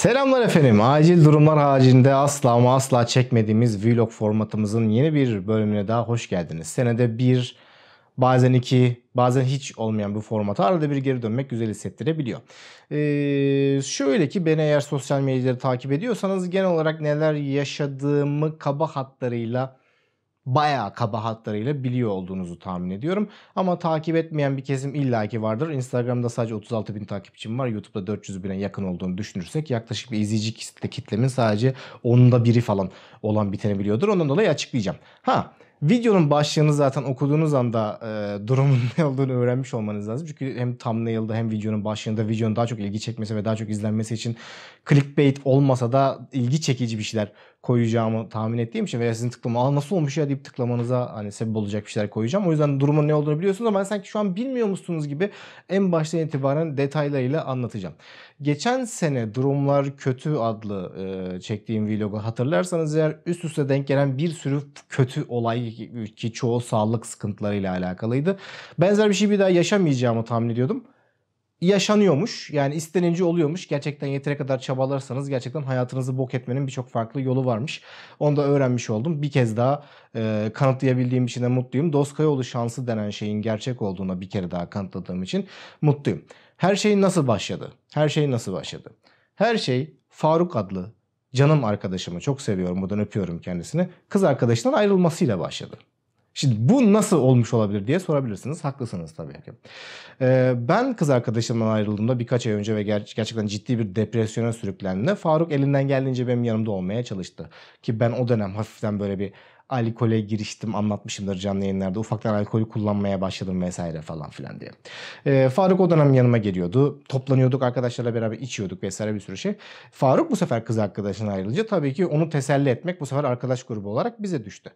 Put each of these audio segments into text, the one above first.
Selamlar efendim. Acil durumlar haricinde asla ama asla çekmediğimiz vlog formatımızın yeni bir bölümüne daha hoş geldiniz. Senede bir, bazen iki, bazen hiç olmayan bu formata arada bir geri dönmek güzel hissettirebiliyor. Ee, şöyle ki beni eğer sosyal medyaları takip ediyorsanız genel olarak neler yaşadığımı kaba hatlarıyla bayağı kaba hatlarıyla biliyor olduğunuzu tahmin ediyorum. Ama takip etmeyen bir kesim illaki vardır. Instagram'da sadece 36 bin takipçim var. YouTube'da 400 bine yakın olduğunu düşünürsek yaklaşık bir izleyici kitle, kitlemin sadece onda biri falan olan biteni biliyordur. Ondan dolayı açıklayacağım. Ha Videonun başlığını zaten okuduğunuz anda e, durumun ne olduğunu öğrenmiş olmanız lazım. Çünkü hem thumbnail'da hem videonun başlığında videonun daha çok ilgi çekmesi ve daha çok izlenmesi için clickbait olmasa da ilgi çekici bir şeyler koyacağımı tahmin ettiğim için veya sizin tıklama Aa, nasıl olmuş ya deyip tıklamanıza hani sebep olacak bir şeyler koyacağım. O yüzden durumun ne olduğunu biliyorsunuz ama ben sanki şu an bilmiyor musunuz gibi en baştan itibaren detaylarıyla anlatacağım. Geçen sene Durumlar Kötü adlı e, çektiğim vlogu hatırlarsanız eğer üst üste denk gelen bir sürü kötü olay ki, çoğu sağlık sıkıntılarıyla alakalıydı. Benzer bir şey bir daha yaşamayacağımı tahmin ediyordum. Yaşanıyormuş. Yani istenince oluyormuş. Gerçekten yeteri kadar çabalarsanız gerçekten hayatınızı bok etmenin birçok farklı yolu varmış. Onu da öğrenmiş oldum. Bir kez daha e, kanıtlayabildiğim için de mutluyum. Doskayoğlu şansı denen şeyin gerçek olduğuna bir kere daha kanıtladığım için mutluyum. Her şey nasıl başladı? Her şey nasıl başladı? Her şey Faruk adlı Canım arkadaşımı çok seviyorum. Buradan öpüyorum kendisini. Kız arkadaşından ayrılmasıyla başladı. Şimdi bu nasıl olmuş olabilir diye sorabilirsiniz. Haklısınız tabii ki. Ee, ben kız arkadaşımdan ayrıldığımda birkaç ay önce ve ger- gerçekten ciddi bir depresyona sürüklendiğimde Faruk elinden geldiğince benim yanımda olmaya çalıştı. Ki ben o dönem hafiften böyle bir alkole giriştim anlatmışımdır canlı yayınlarda. Ufaktan alkolü kullanmaya başladım vesaire falan filan diye. E, Faruk o dönem yanıma geliyordu. Toplanıyorduk arkadaşlarla beraber içiyorduk vesaire bir sürü şey. Faruk bu sefer kız arkadaşına ayrılınca tabii ki onu teselli etmek bu sefer arkadaş grubu olarak bize düştü.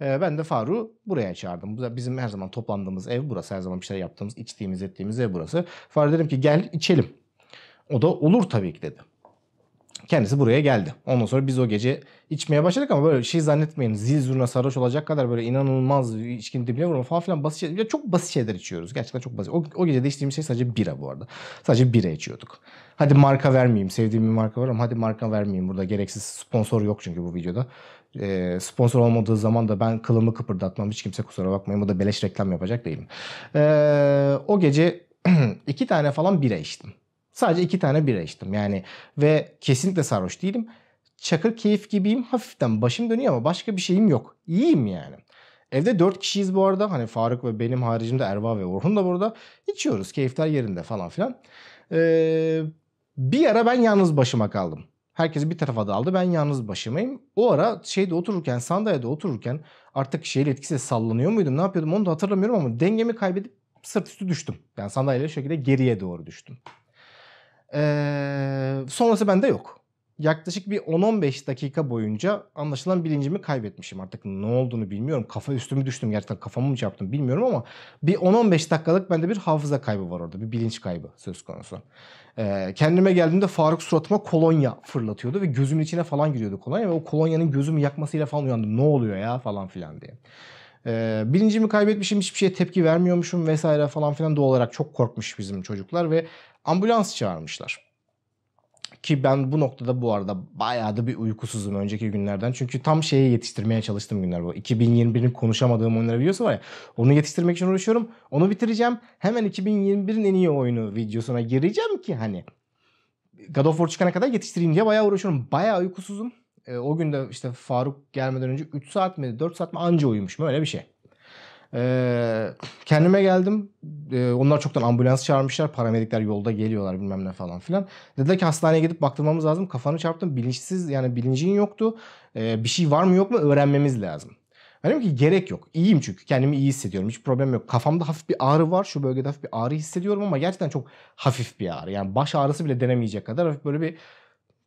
E, ben de Faruk'u buraya çağırdım. Bizim her zaman toplandığımız ev burası. Her zaman bir şeyler yaptığımız, içtiğimiz, ettiğimiz ev burası. Faruk dedim ki gel içelim. O da olur tabii ki dedi. Kendisi buraya geldi. Ondan sonra biz o gece içmeye başladık ama böyle şey zannetmeyin zil zurna sarhoş olacak kadar böyle inanılmaz içkinin dibine vurma falan filan basit şeyler. çok basit şeyler içiyoruz. Gerçekten çok basit. O, o gece de içtiğimiz şey sadece bira bu arada. Sadece bira içiyorduk. Hadi marka vermeyeyim. Sevdiğim bir marka var ama hadi marka vermeyeyim. Burada gereksiz sponsor yok çünkü bu videoda. Ee, sponsor olmadığı zaman da ben kılımı kıpırdatmam. Hiç kimse kusura bakmayın. Bu da beleş reklam yapacak değilim. Ee, o gece iki tane falan bira içtim. Sadece iki tane bira içtim yani ve kesinlikle sarhoş değilim. Çakır keyif gibiyim hafiften başım dönüyor ama başka bir şeyim yok. İyiyim yani. Evde dört kişiyiz bu arada. Hani Faruk ve benim haricimde Erva ve Orhun da burada. İçiyoruz keyifler yerinde falan filan. Ee, bir ara ben yalnız başıma kaldım. Herkes bir tarafa daldı. Ben yalnız başımayım. O ara şeyde otururken, sandalyede otururken artık şeyin etkisi sallanıyor muydum? Ne yapıyordum onu da hatırlamıyorum ama dengemi kaybedip sırt üstü düştüm. Yani sandalyeyle şekilde geriye doğru düştüm. Ee, sonrası bende yok. Yaklaşık bir 10-15 dakika boyunca anlaşılan bilincimi kaybetmişim. Artık ne olduğunu bilmiyorum. Kafa üstümü düştüm gerçekten kafamı mı çarptım bilmiyorum ama bir 10-15 dakikalık bende bir hafıza kaybı var orada. Bir bilinç kaybı söz konusu. Ee, kendime geldiğimde Faruk suratıma kolonya fırlatıyordu ve gözümün içine falan giriyordu kolonya ve o kolonyanın gözümü yakmasıyla falan uyandım. Ne oluyor ya falan filan diye. Ee, bilincimi kaybetmişim hiçbir şeye tepki vermiyormuşum vesaire falan filan doğal olarak çok korkmuş bizim çocuklar ve ambulans çağırmışlar. Ki ben bu noktada bu arada bayağı da bir uykusuzum önceki günlerden. Çünkü tam şeye yetiştirmeye çalıştım günler bu. 2021'in konuşamadığım oyunları videosu var ya. Onu yetiştirmek için uğraşıyorum. Onu bitireceğim. Hemen 2021'in en iyi oyunu videosuna gireceğim ki hani. God of War çıkana kadar yetiştireyim diye bayağı uğraşıyorum. Bayağı uykusuzum. E, o gün de işte Faruk gelmeden önce 3 saat mi 4 saat mi anca uyumuşum öyle bir şey. Ee, kendime geldim. Ee, onlar çoktan ambulans çağırmışlar. Paramedikler yolda geliyorlar bilmem ne falan filan. Dediler ki hastaneye gidip baktırmamız lazım. Kafanı çarptın bilinçsiz yani bilincin yoktu. Ee, bir şey var mı yok mu öğrenmemiz lazım. Benim ki gerek yok. İyiyim çünkü. Kendimi iyi hissediyorum. Hiç problem yok. Kafamda hafif bir ağrı var. Şu bölgede hafif bir ağrı hissediyorum ama gerçekten çok hafif bir ağrı. Yani baş ağrısı bile denemeyecek kadar hafif böyle bir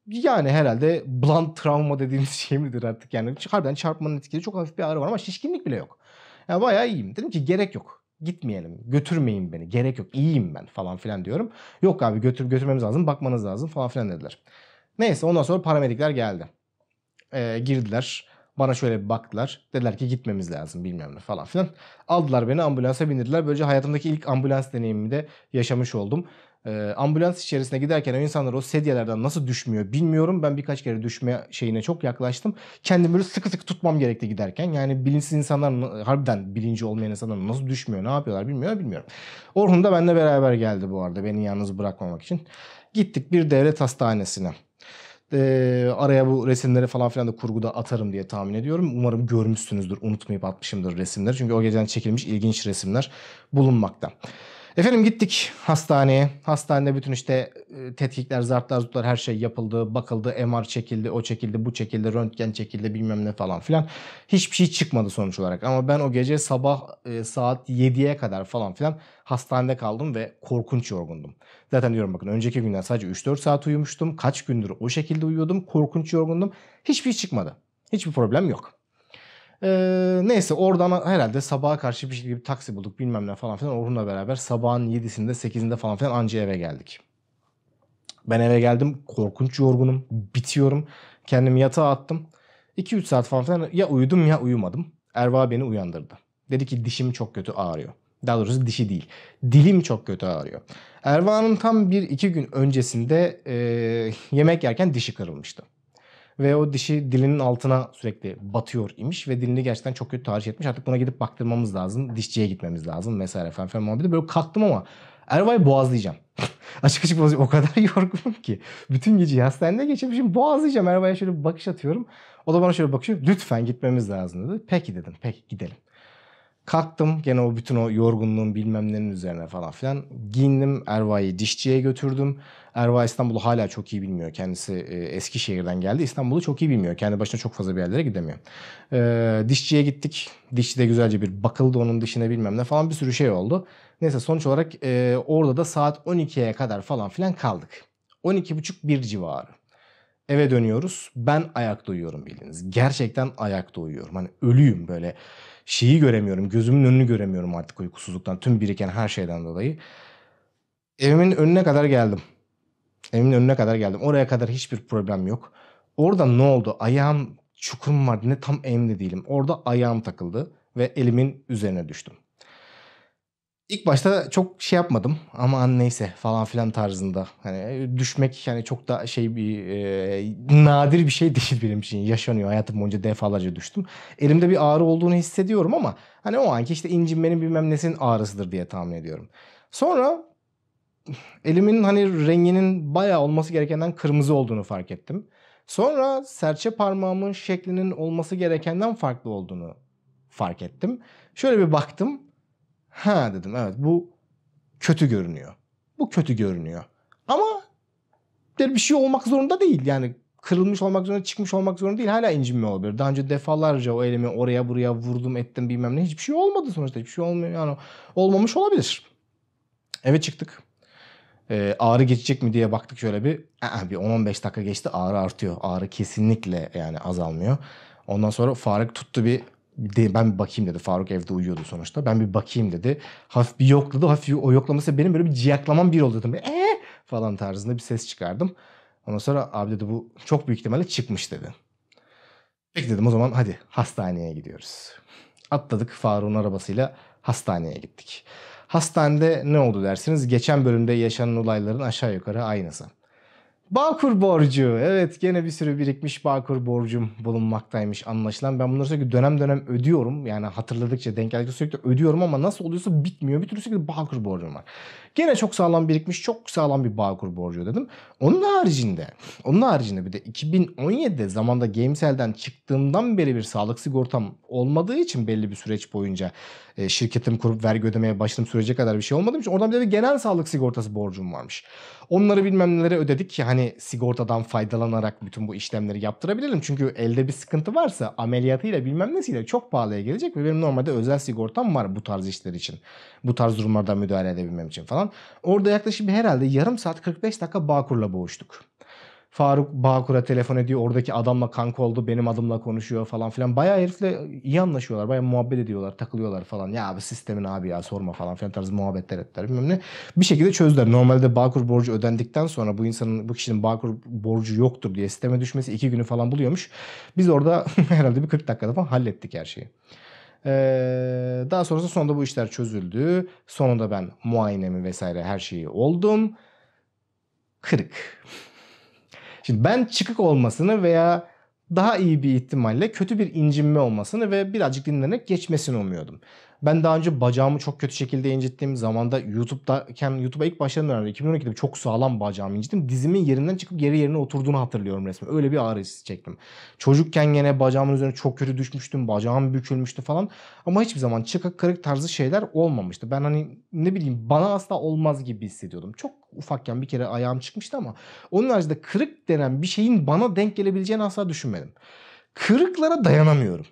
yani herhalde blunt travma dediğimiz şey midir artık yani harbiden çarpmanın etkileri çok hafif bir ağrı var ama şişkinlik bile yok. Yani bayağı iyiyim. Dedim ki gerek yok. Gitmeyelim. Götürmeyin beni. Gerek yok. İyiyim ben falan filan diyorum. Yok abi götür götürmemiz lazım. Bakmanız lazım falan filan dediler. Neyse ondan sonra paramedikler geldi. Ee, girdiler. Bana şöyle bir baktılar. Dediler ki gitmemiz lazım bilmem ne falan filan. Aldılar beni ambulansa bindirdiler. Böylece hayatımdaki ilk ambulans deneyimimi de yaşamış oldum e, ambulans içerisine giderken o insanlar o sedyelerden nasıl düşmüyor bilmiyorum. Ben birkaç kere düşme şeyine çok yaklaştım. Kendimi böyle sıkı sıkı tutmam gerekti giderken. Yani bilinçsiz insanlar harbiden bilinci olmayan insanlar nasıl düşmüyor ne yapıyorlar bilmiyor bilmiyorum. Orhun da benimle beraber geldi bu arada beni yalnız bırakmamak için. Gittik bir devlet hastanesine e, araya bu resimleri falan filan da kurguda atarım diye tahmin ediyorum. Umarım görmüşsünüzdür, unutmayıp atmışımdır resimleri. Çünkü o geceden çekilmiş ilginç resimler bulunmakta. Efendim gittik hastaneye. Hastanede bütün işte e, tetkikler, zartlar, zutlar her şey yapıldı. Bakıldı, MR çekildi, o çekildi, bu çekildi, röntgen çekildi bilmem ne falan filan. Hiçbir şey çıkmadı sonuç olarak. Ama ben o gece sabah e, saat 7'ye kadar falan filan hastanede kaldım ve korkunç yorgundum. Zaten diyorum bakın önceki günden sadece 3-4 saat uyumuştum. Kaç gündür o şekilde uyuyordum. Korkunç yorgundum. Hiçbir şey çıkmadı. Hiçbir problem yok. Ee, neyse oradan herhalde sabaha karşı bir şekilde bir taksi bulduk bilmem ne falan filan. Orhun'la beraber sabahın 7'sinde 8'inde falan filan anca eve geldik. Ben eve geldim korkunç yorgunum bitiyorum. Kendimi yatağa attım. 2-3 saat falan filan ya uyudum ya uyumadım. Erva beni uyandırdı. Dedi ki dişim çok kötü ağrıyor. Daha doğrusu dişi değil. Dilim çok kötü ağrıyor. Erva'nın tam bir iki gün öncesinde e, yemek yerken dişi kırılmıştı. Ve o dişi dilinin altına sürekli batıyor imiş ve dilini gerçekten çok kötü tahriş etmiş. Artık buna gidip baktırmamız lazım. Dişçiye gitmemiz lazım vesaire falan filan muhabbeti. Böyle kalktım ama Erva'yı boğazlayacağım. açık açık boğazlayacağım. O kadar yorgunum ki. Bütün gece hastanede geçirmişim. Boğazlayacağım. Erva'ya şöyle bir bakış atıyorum. O da bana şöyle bakıyor. Lütfen gitmemiz lazım dedi. Peki dedim. Peki gidelim. Kalktım gene o bütün o yorgunluğun bilmemlerin üzerine falan filan. Giyindim Erva'yı dişçiye götürdüm. Erva İstanbul'u hala çok iyi bilmiyor. Kendisi e, Eskişehir'den geldi. İstanbul'u çok iyi bilmiyor. Kendi başına çok fazla bir yerlere gidemiyor. E, dişçiye gittik. Dişçi de güzelce bir bakıldı onun dişine bilmem ne falan bir sürü şey oldu. Neyse sonuç olarak e, orada da saat 12'ye kadar falan filan kaldık. 12.30 bir civarı. Eve dönüyoruz. Ben ayakta uyuyorum bildiğiniz. Gerçekten ayakta uyuyorum. Hani ölüyüm böyle şeyi göremiyorum. Gözümün önünü göremiyorum artık uykusuzluktan. Tüm biriken her şeyden dolayı. Evimin önüne kadar geldim. Evimin önüne kadar geldim. Oraya kadar hiçbir problem yok. Orada ne oldu? Ayağım çukurum vardı ne tam emin değilim. Orada ayağım takıldı ve elimin üzerine düştüm. İlk başta çok şey yapmadım ama neyse falan filan tarzında. Hani e, düşmek yani çok da şey bir e, nadir bir şey değil benim için. Yaşanıyor hayatım boyunca defalarca düştüm. Elimde bir ağrı olduğunu hissediyorum ama hani o anki işte incinmenin bilmem nesinin ağrısıdır diye tahmin ediyorum. Sonra elimin hani renginin bayağı olması gerekenden kırmızı olduğunu fark ettim. Sonra serçe parmağımın şeklinin olması gerekenden farklı olduğunu fark ettim. Şöyle bir baktım Ha dedim evet bu kötü görünüyor. Bu kötü görünüyor. Ama bir şey olmak zorunda değil. Yani kırılmış olmak zorunda, çıkmış olmak zorunda değil. Hala incinme olabilir. Daha önce defalarca o elimi oraya buraya vurdum ettim bilmem ne. Hiçbir şey olmadı sonuçta. Hiçbir şey olmuyor. Yani olmamış olabilir. Eve çıktık. Ee, ağrı geçecek mi diye baktık şöyle bir. Ee, bir 10-15 dakika geçti ağrı artıyor. Ağrı kesinlikle yani azalmıyor. Ondan sonra Faruk tuttu bir de, ben bir bakayım dedi. Faruk evde uyuyordu sonuçta. Ben bir bakayım dedi. Hafif bir yokladı. Hafif o yoklaması benim böyle bir ciyaklamam bir oldu dedim. Eee falan tarzında bir ses çıkardım. Ondan sonra abi dedi bu çok büyük ihtimalle çıkmış dedi. Peki dedim o zaman hadi hastaneye gidiyoruz. Atladık Faruk'un arabasıyla hastaneye gittik. Hastanede ne oldu dersiniz? Geçen bölümde yaşanan olayların aşağı yukarı aynısı. Bağkur borcu. Evet gene bir sürü birikmiş Bağkur borcum bulunmaktaymış anlaşılan. Ben bunları sürekli dönem dönem ödüyorum. Yani hatırladıkça denk geldikçe sürekli ödüyorum ama nasıl oluyorsa bitmiyor. Bir türlü sürekli Bağkur borcum var. Gene çok sağlam birikmiş çok sağlam bir Bağkur borcu dedim. Onun haricinde onun haricinde bir de 2017'de zamanda Gamesel'den çıktığımdan beri bir sağlık sigortam olmadığı için belli bir süreç boyunca e, şirketim kurup vergi ödemeye başladığım sürece kadar bir şey olmadığım için oradan bir de bir genel sağlık sigortası borcum varmış. Onları bilmem nelere ödedik ki hani sigortadan faydalanarak bütün bu işlemleri yaptırabilirim Çünkü elde bir sıkıntı varsa ameliyatıyla bilmem nesiyle çok pahalıya gelecek ve benim normalde özel sigortam var bu tarz işler için. Bu tarz durumlardan müdahale edebilmem için falan. Orada yaklaşık bir herhalde yarım saat 45 dakika Bağkur'la boğuştuk. Faruk Bağkur'a telefon ediyor. Oradaki adamla kanka oldu. Benim adımla konuşuyor falan filan. Bayağı herifle iyi anlaşıyorlar. Bayağı muhabbet ediyorlar. Takılıyorlar falan. Ya abi sistemin abi ya sorma falan filan tarzı muhabbetler ettiler. Bilmem ne. Bir şekilde çözdüler. Normalde Bağkur borcu ödendikten sonra bu insanın bu kişinin Bağkur borcu yoktur diye sisteme düşmesi iki günü falan buluyormuş. Biz orada herhalde bir 40 dakikada falan hallettik her şeyi. Ee, daha sonrasında sonunda bu işler çözüldü. Sonunda ben muayenemi vesaire her şeyi oldum. Kırık. Şimdi ben çıkık olmasını veya daha iyi bir ihtimalle kötü bir incinme olmasını ve birazcık dinlenerek geçmesini umuyordum. Ben daha önce bacağımı çok kötü şekilde incittiğim zamanda YouTube'dayken YouTube'a ilk başladığım dönemde 2012'de çok sağlam bacağımı incittim. Dizimin yerinden çıkıp geri yerine oturduğunu hatırlıyorum resmen. Öyle bir ağrı hissi çektim. Çocukken gene bacağımın üzerine çok kötü düşmüştüm. Bacağım bükülmüştü falan. Ama hiçbir zaman çıkık kırık tarzı şeyler olmamıştı. Ben hani ne bileyim bana asla olmaz gibi hissediyordum. Çok ufakken bir kere ayağım çıkmıştı ama onun haricinde kırık denen bir şeyin bana denk gelebileceğini asla düşünmedim. Kırıklara dayanamıyorum.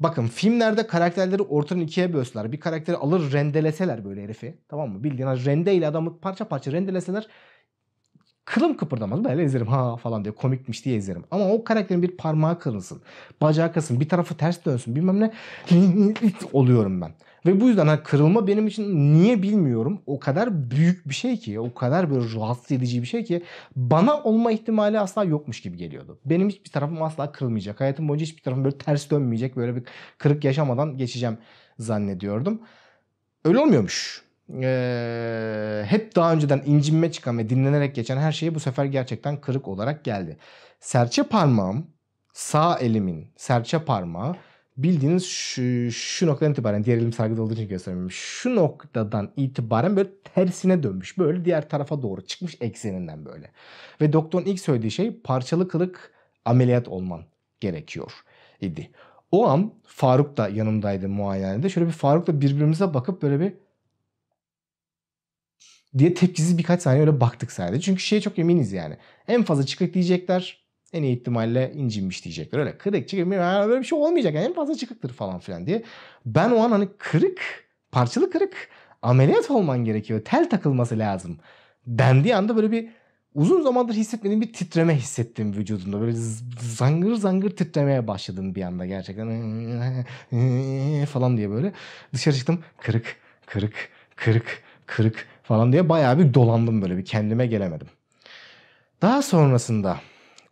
Bakın filmlerde karakterleri ortadan ikiye bölseler. Bir karakteri alır rendeleseler böyle herifi. Tamam mı? Bildiğin hani rendeyle adamı parça parça rendeleseler kılım kıpırdamaz. Böyle izlerim ha falan diye komikmiş diye izlerim. Ama o karakterin bir parmağı kırılsın, bacağı kırılsın, bir tarafı ters dönsün bilmem ne oluyorum ben. Ve bu yüzden hani kırılma benim için niye bilmiyorum. O kadar büyük bir şey ki, o kadar böyle rahatsız edici bir şey ki bana olma ihtimali asla yokmuş gibi geliyordu. Benim hiçbir tarafım asla kırılmayacak. Hayatım boyunca hiçbir tarafım böyle ters dönmeyecek. Böyle bir kırık yaşamadan geçeceğim zannediyordum. Öyle olmuyormuş. Ee, hep daha önceden incinme çıkan ve dinlenerek geçen her şeyi bu sefer gerçekten kırık olarak geldi. Serçe parmağım, sağ elimin serçe parmağı bildiğiniz şu, şu noktadan itibaren diğer elim sargıda olduğu için göstermiyorum. Şu noktadan itibaren böyle tersine dönmüş. Böyle diğer tarafa doğru çıkmış ekseninden böyle. Ve doktorun ilk söylediği şey parçalı kılık ameliyat olman gerekiyor idi. O an Faruk da yanımdaydı muayenede. Şöyle bir Faruk'la birbirimize bakıp böyle bir diye tepkisiz birkaç saniye öyle baktık sadece. Çünkü şeye çok eminiz yani. En fazla çıkık diyecekler en iyi ihtimalle incinmiş diyecekler. Öyle kırık çıkık yani böyle bir şey olmayacak. Yani en fazla çıkıktır falan filan diye. Ben o an hani kırık, parçalı kırık ameliyat olman gerekiyor. Tel takılması lazım dendiği anda böyle bir uzun zamandır hissetmediğim bir titreme hissettim vücudumda. Böyle zangır zangır titremeye başladım bir anda gerçekten. falan diye böyle. Dışarı çıktım kırık, kırık, kırık, kırık falan diye bayağı bir dolandım böyle bir kendime gelemedim. Daha sonrasında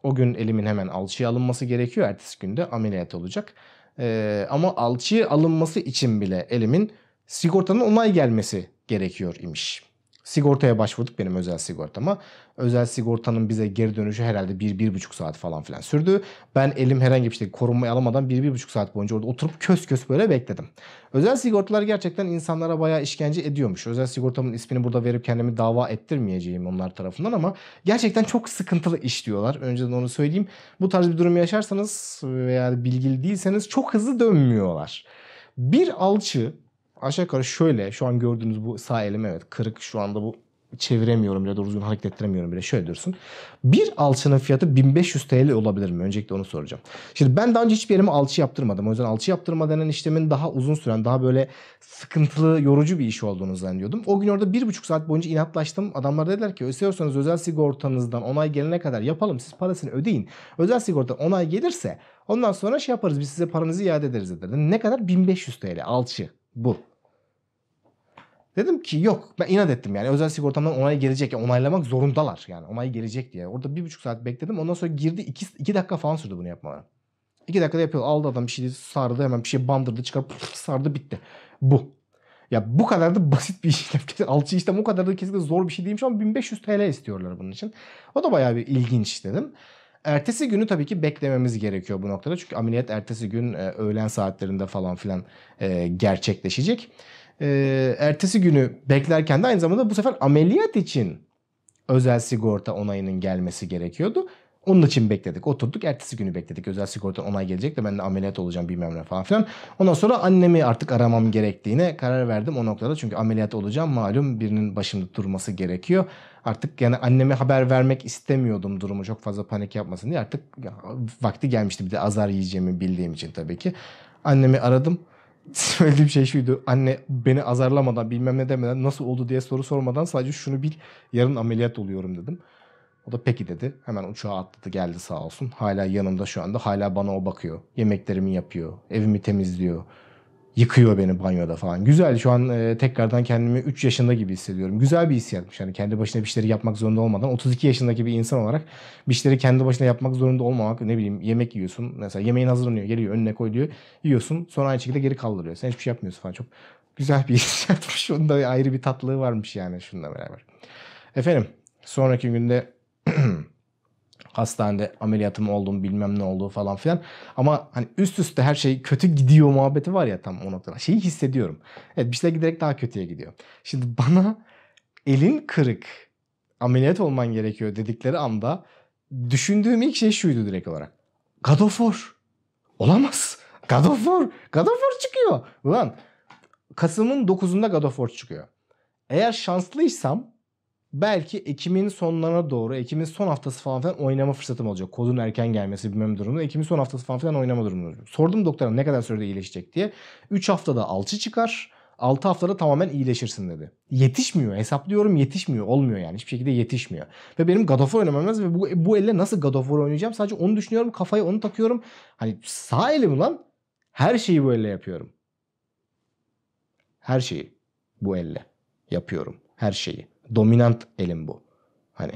o gün elimin hemen alçıya alınması gerekiyor. Ertesi günde ameliyat olacak. Ee, ama alçıya alınması için bile elimin sigortanın onay gelmesi gerekiyor imiş. Sigortaya başvurduk benim özel sigortama. Özel sigortanın bize geri dönüşü herhalde 1-1,5 saat falan filan sürdü. Ben elim herhangi bir şey korunmayı alamadan 1-1,5 saat boyunca orada oturup kös kös böyle bekledim. Özel sigortalar gerçekten insanlara bayağı işkence ediyormuş. Özel sigortamın ismini burada verip kendimi dava ettirmeyeceğim onlar tarafından ama gerçekten çok sıkıntılı işliyorlar. Önceden onu söyleyeyim. Bu tarz bir durum yaşarsanız veya bilgili değilseniz çok hızlı dönmüyorlar. Bir alçı aşağı yukarı şöyle şu an gördüğünüz bu sağ elim evet kırık şu anda bu çeviremiyorum bile doğru düzgün hareket ettiremiyorum bile şöyle dursun. Bir alçının fiyatı 1500 TL olabilir mi? Öncelikle onu soracağım. Şimdi ben daha önce hiçbir yerime alçı yaptırmadım. O yüzden alçı yaptırma denen işlemin daha uzun süren, daha böyle sıkıntılı, yorucu bir iş olduğunu zannediyordum. O gün orada bir buçuk saat boyunca inatlaştım. Adamlar dediler ki istiyorsanız özel sigortanızdan onay gelene kadar yapalım. Siz parasını ödeyin. Özel sigorta onay gelirse ondan sonra şey yaparız biz size paranızı iade ederiz dedi. Ne kadar? 1500 TL alçı bu. Dedim ki yok ben inat ettim yani özel sigortamdan onay gelecek yani onaylamak zorundalar yani onay gelecek diye. Orada bir buçuk saat bekledim ondan sonra girdi iki, iki dakika falan sürdü bunu yapmaları. İki dakikada yapıyor aldı adam bir şey sardı hemen bir şey bandırdı çıkarıp sardı bitti. Bu. Ya bu kadar da basit bir işlem. Alçı işlem o kadar da kesinlikle zor bir şey değilmiş ama 1500 TL istiyorlar bunun için. O da bayağı bir ilginç dedim. Ertesi günü tabii ki beklememiz gerekiyor bu noktada. Çünkü ameliyat ertesi gün e, öğlen saatlerinde falan filan e, gerçekleşecek. E, ertesi günü beklerken de aynı zamanda bu sefer ameliyat için özel sigorta onayının gelmesi gerekiyordu. Onun için bekledik. Oturduk. Ertesi günü bekledik. Özel sigorta onay gelecek de ben de ameliyat olacağım bilmem ne falan filan. Ondan sonra annemi artık aramam gerektiğine karar verdim o noktada. Çünkü ameliyat olacağım. Malum birinin başında durması gerekiyor artık yani anneme haber vermek istemiyordum durumu çok fazla panik yapmasın diye. Artık ya, vakti gelmişti bir de azar yiyeceğimi bildiğim için tabii ki. Annemi aradım. Söylediğim şey şuydu. Anne beni azarlamadan bilmem ne demeden nasıl oldu diye soru sormadan sadece şunu bil yarın ameliyat oluyorum dedim. O da peki dedi. Hemen uçağa atladı geldi sağ olsun. Hala yanımda şu anda. Hala bana o bakıyor. Yemeklerimi yapıyor. Evimi temizliyor yıkıyor beni banyoda falan. Güzel şu an e, tekrardan kendimi 3 yaşında gibi hissediyorum. Güzel bir hissiyatmış. Yani kendi başına bir şeyleri yapmak zorunda olmadan 32 yaşındaki bir insan olarak bir şeyleri kendi başına yapmak zorunda olmamak ne bileyim yemek yiyorsun. Mesela yemeğin hazırlanıyor geliyor önüne koyuyor yiyorsun sonra aynı şekilde geri kaldırıyor. Sen hiçbir şey yapmıyorsun falan çok güzel bir hissiyatmış. Onun da ayrı bir tatlılığı varmış yani şununla beraber. Efendim sonraki günde hastanede ameliyatım oldum bilmem ne oldu falan filan. Ama hani üst üste her şey kötü gidiyor muhabbeti var ya tam o noktada. Şeyi hissediyorum. Evet bir şeyler giderek daha kötüye gidiyor. Şimdi bana elin kırık ameliyat olman gerekiyor dedikleri anda düşündüğüm ilk şey şuydu direkt olarak. God of War. Olamaz. God of War. God of War çıkıyor. Ulan Kasım'ın 9'unda God of War çıkıyor. Eğer şanslıysam belki Ekim'in sonlarına doğru, Ekim'in son haftası falan filan oynama fırsatım olacak. Kodun erken gelmesi bilmem durumunda. Ekim'in son haftası falan filan oynama durumunda Sordum doktora ne kadar sürede iyileşecek diye. 3 haftada alçı çıkar. 6 haftada tamamen iyileşirsin dedi. Yetişmiyor. Hesaplıyorum yetişmiyor. Olmuyor yani. Hiçbir şekilde yetişmiyor. Ve benim God of War oynamam lazım. Ve bu, bu elle nasıl God of War oynayacağım? Sadece onu düşünüyorum. kafayı onu takıyorum. Hani sağ elim lan. Her şeyi bu elle yapıyorum. Her şeyi bu elle yapıyorum. Her şeyi. Dominant elim bu. Hani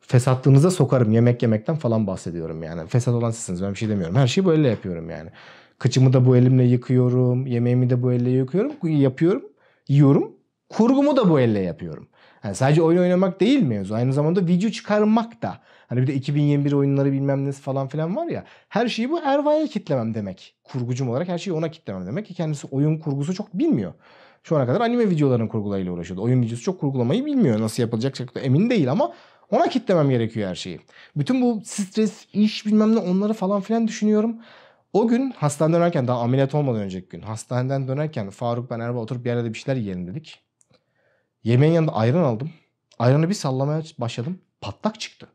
fesatlığınıza sokarım. Yemek yemekten falan bahsediyorum yani. Fesat olan sizsiniz. Ben bir şey demiyorum. Her şeyi böyle yapıyorum yani. Kıçımı da bu elimle yıkıyorum. Yemeğimi de bu elle yıkıyorum. Yapıyorum. Yiyorum. Kurgumu da bu elle yapıyorum. Yani sadece oyun oynamak değil mevzu. Aynı zamanda video çıkarmak da. Hani bir de 2021 oyunları bilmem nesi falan filan var ya. Her şeyi bu Erva'ya kitlemem demek. Kurgucum olarak her şeyi ona kitlemem demek ki kendisi oyun kurgusu çok bilmiyor. Şu ana kadar anime videolarının kurgularıyla uğraşıyordu. Oyun videosu çok kurgulamayı bilmiyor. Nasıl yapılacak çok emin değil ama ona kitlemem gerekiyor her şeyi. Bütün bu stres, iş bilmem ne onları falan filan düşünüyorum. O gün hastaneden dönerken daha ameliyat olmadan önceki gün hastaneden dönerken Faruk ben Erba oturup bir yerde bir şeyler yiyelim dedik. Yemeğin yanında ayran aldım. Ayranı bir sallamaya başladım. Patlak çıktı.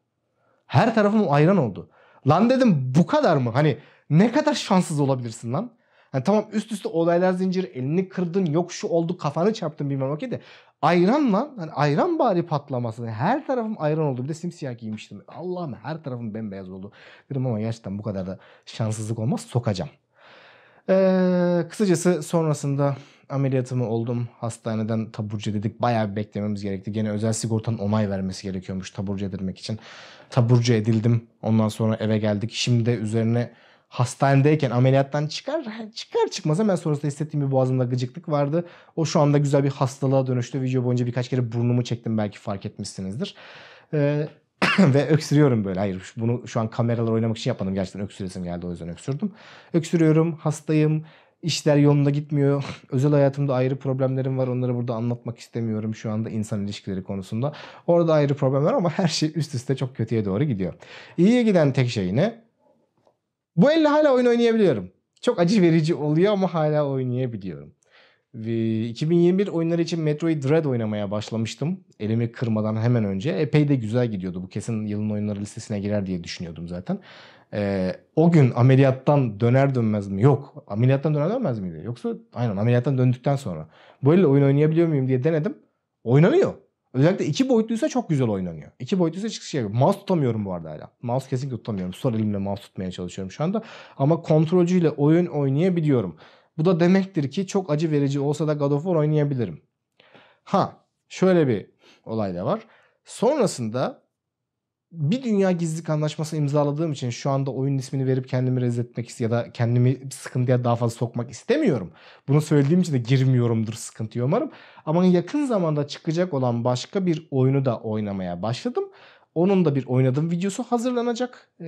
Her tarafım ayran oldu. Lan dedim bu kadar mı? Hani ne kadar şanssız olabilirsin lan? Yani tamam üst üste olaylar zinciri elini kırdın yok şu oldu kafanı çarptın bilmem okey de ayran lan hani ayran bari patlaması. her tarafım ayran oldu bir de simsiyah giymiştim. Allah'ım her tarafım bembeyaz oldu. Dedim ama gerçekten bu kadar da şanssızlık olmaz sokacağım. Ee, kısacası sonrasında ameliyatımı oldum. Hastaneden taburcu dedik. Bayağı bir beklememiz gerekti. Gene özel sigortanın onay vermesi gerekiyormuş taburcu edilmek için. Taburcu edildim. Ondan sonra eve geldik. Şimdi de üzerine hastanedeyken ameliyattan çıkar çıkar çıkmaz hemen sonrasında hissettiğim bir boğazımda gıcıklık vardı. O şu anda güzel bir hastalığa dönüştü. Video boyunca birkaç kere burnumu çektim belki fark etmişsinizdir. Ee, ve öksürüyorum böyle. Hayır bunu şu an kameralar oynamak için yapmadım. Gerçekten öksüresim geldi o yüzden öksürdüm. Öksürüyorum, hastayım. İşler yolunda gitmiyor. Özel hayatımda ayrı problemlerim var. Onları burada anlatmak istemiyorum şu anda insan ilişkileri konusunda. Orada ayrı problemler ama her şey üst üste çok kötüye doğru gidiyor. İyiye giden tek şey ne? Bu elle hala oyun oynayabiliyorum. Çok acı verici oluyor ama hala oynayabiliyorum. 2021 oyunları için Metroid Dread oynamaya başlamıştım. Elimi kırmadan hemen önce. Epey de güzel gidiyordu. Bu kesin yılın oyunları listesine girer diye düşünüyordum zaten. Ee, o gün ameliyattan döner dönmez mi? Yok. Ameliyattan döner dönmez miydi? Yoksa aynen ameliyattan döndükten sonra. Böyle oyun oynayabiliyor muyum diye denedim. Oynanıyor. Özellikle iki boyutluysa çok güzel oynanıyor. İki boyutluysa çıkış şey. Mouse tutamıyorum bu arada hala. Mouse kesinlikle tutamıyorum. Sol elimle mouse tutmaya çalışıyorum şu anda. Ama kontrolcüyle oyun oynayabiliyorum. Bu da demektir ki çok acı verici olsa da God of War oynayabilirim. Ha şöyle bir olay da var. Sonrasında bir dünya gizlilik anlaşması imzaladığım için şu anda oyun ismini verip kendimi rezil etmek ya da kendimi sıkıntıya daha fazla sokmak istemiyorum. Bunu söylediğim için de girmiyorumdur sıkıntıya umarım. Ama yakın zamanda çıkacak olan başka bir oyunu da oynamaya başladım. Onun da bir oynadığım videosu hazırlanacak. Ee,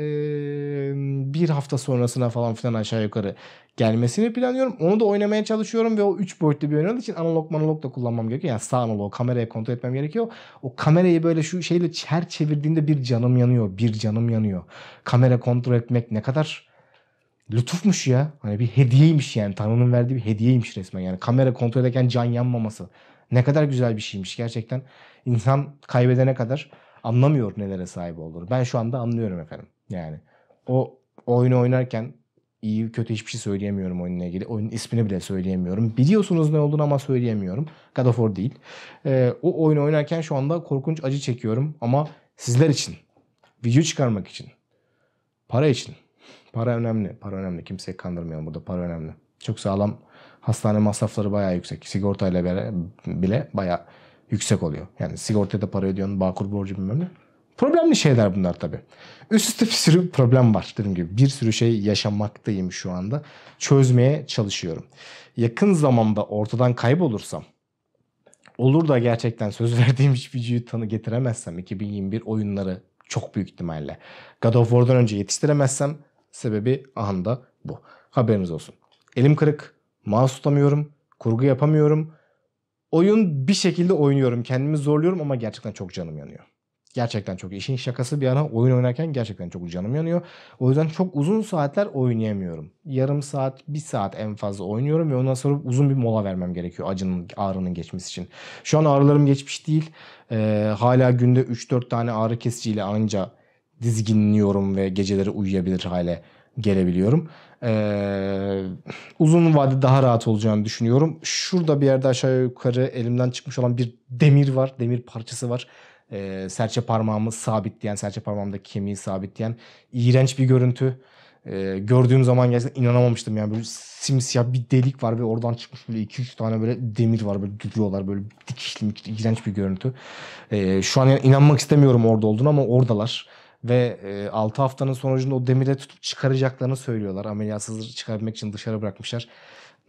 bir hafta sonrasına falan filan aşağı yukarı gelmesini planlıyorum. Onu da oynamaya çalışıyorum ve o 3 boyutlu bir oyun için analog analog da kullanmam gerekiyor. Yani sağ analog kamerayı kontrol etmem gerekiyor. O kamerayı böyle şu şeyle çer çevirdiğinde bir canım yanıyor. Bir canım yanıyor. Kamera kontrol etmek ne kadar lütufmuş ya. Hani bir hediyeymiş yani. Tanrı'nın verdiği bir hediyeymiş resmen. Yani kamera kontrol ederken can yanmaması. Ne kadar güzel bir şeymiş gerçekten. İnsan kaybedene kadar anlamıyor nelere sahip olduğunu. Ben şu anda anlıyorum efendim. Yani o oyunu oynarken iyi kötü hiçbir şey söyleyemiyorum oyunla ilgili. Oyunun ismini bile söyleyemiyorum. Biliyorsunuz ne olduğunu ama söyleyemiyorum. God of War değil. Ee, o oyunu oynarken şu anda korkunç acı çekiyorum ama sizler için, video çıkarmak için, para için. Para önemli. Para önemli. Kimseyi kandırmayalım burada. Para önemli. Çok sağlam hastane masrafları bayağı yüksek. Sigortayla bile, bile bayağı yüksek oluyor. Yani sigortaya da para ödüyorsun, bağkur borcu bilmem ne. Problemli şeyler bunlar tabii. Üst üste bir sürü problem var dediğim gibi. Bir sürü şey yaşamaktayım şu anda. Çözmeye çalışıyorum. Yakın zamanda ortadan kaybolursam olur da gerçekten söz verdiğim hiçbir tanı getiremezsem 2021 oyunları çok büyük ihtimalle God of War'dan önce yetiştiremezsem sebebi ahanda bu. Haberiniz olsun. Elim kırık, mouse tutamıyorum, kurgu yapamıyorum, Oyun bir şekilde oynuyorum. Kendimi zorluyorum ama gerçekten çok canım yanıyor. Gerçekten çok. işin şakası bir yana oyun oynarken gerçekten çok canım yanıyor. O yüzden çok uzun saatler oynayamıyorum. Yarım saat, bir saat en fazla oynuyorum ve ondan sonra uzun bir mola vermem gerekiyor acının, ağrının geçmesi için. Şu an ağrılarım geçmiş değil. Ee, hala günde 3-4 tane ağrı kesiciyle anca dizginliyorum ve geceleri uyuyabilir hale gelebiliyorum. Ee, uzun vade daha rahat olacağını düşünüyorum. Şurada bir yerde aşağı yukarı elimden çıkmış olan bir demir var. Demir parçası var. Ee, serçe parmağımı sabitleyen, serçe parmağımdaki kemiği sabitleyen iğrenç bir görüntü. Ee, gördüğüm zaman gerçekten inanamamıştım yani böyle simsiyah bir delik var ve oradan çıkmış böyle 2-3 tane böyle demir var böyle duruyorlar böyle dikişli iğrenç bir görüntü. Ee, şu an yani inanmak istemiyorum orada olduğunu ama oradalar ve e, 6 haftanın sonucunda o demire tutup çıkaracaklarını söylüyorlar. Ameliyatsız çıkarabilmek için dışarı bırakmışlar.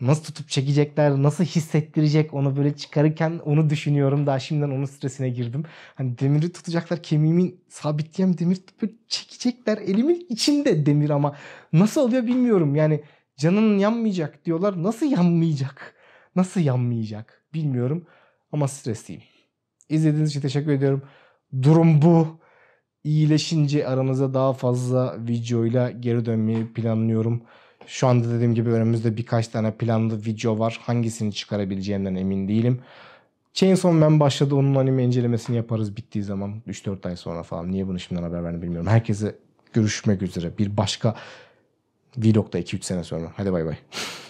Nasıl tutup çekecekler, nasıl hissettirecek onu böyle çıkarırken onu düşünüyorum. Daha şimdiden onun stresine girdim. Hani demiri tutacaklar, kemiğimin sabitleyem demir tutup çekecekler. Elimin içinde demir ama nasıl oluyor bilmiyorum. Yani canın yanmayacak diyorlar. Nasıl yanmayacak? Nasıl yanmayacak bilmiyorum ama stresliyim. İzlediğiniz için teşekkür ediyorum. Durum bu iyileşince aranıza daha fazla videoyla geri dönmeyi planlıyorum. Şu anda dediğim gibi önümüzde birkaç tane planlı video var. Hangisini çıkarabileceğimden emin değilim. Chainsaw Man başladı. Onun anime incelemesini yaparız bittiği zaman. 3-4 ay sonra falan. Niye bunu şimdiden haber verdim bilmiyorum. Herkese görüşmek üzere. Bir başka vlogda 2-3 sene sonra. Hadi bay bay.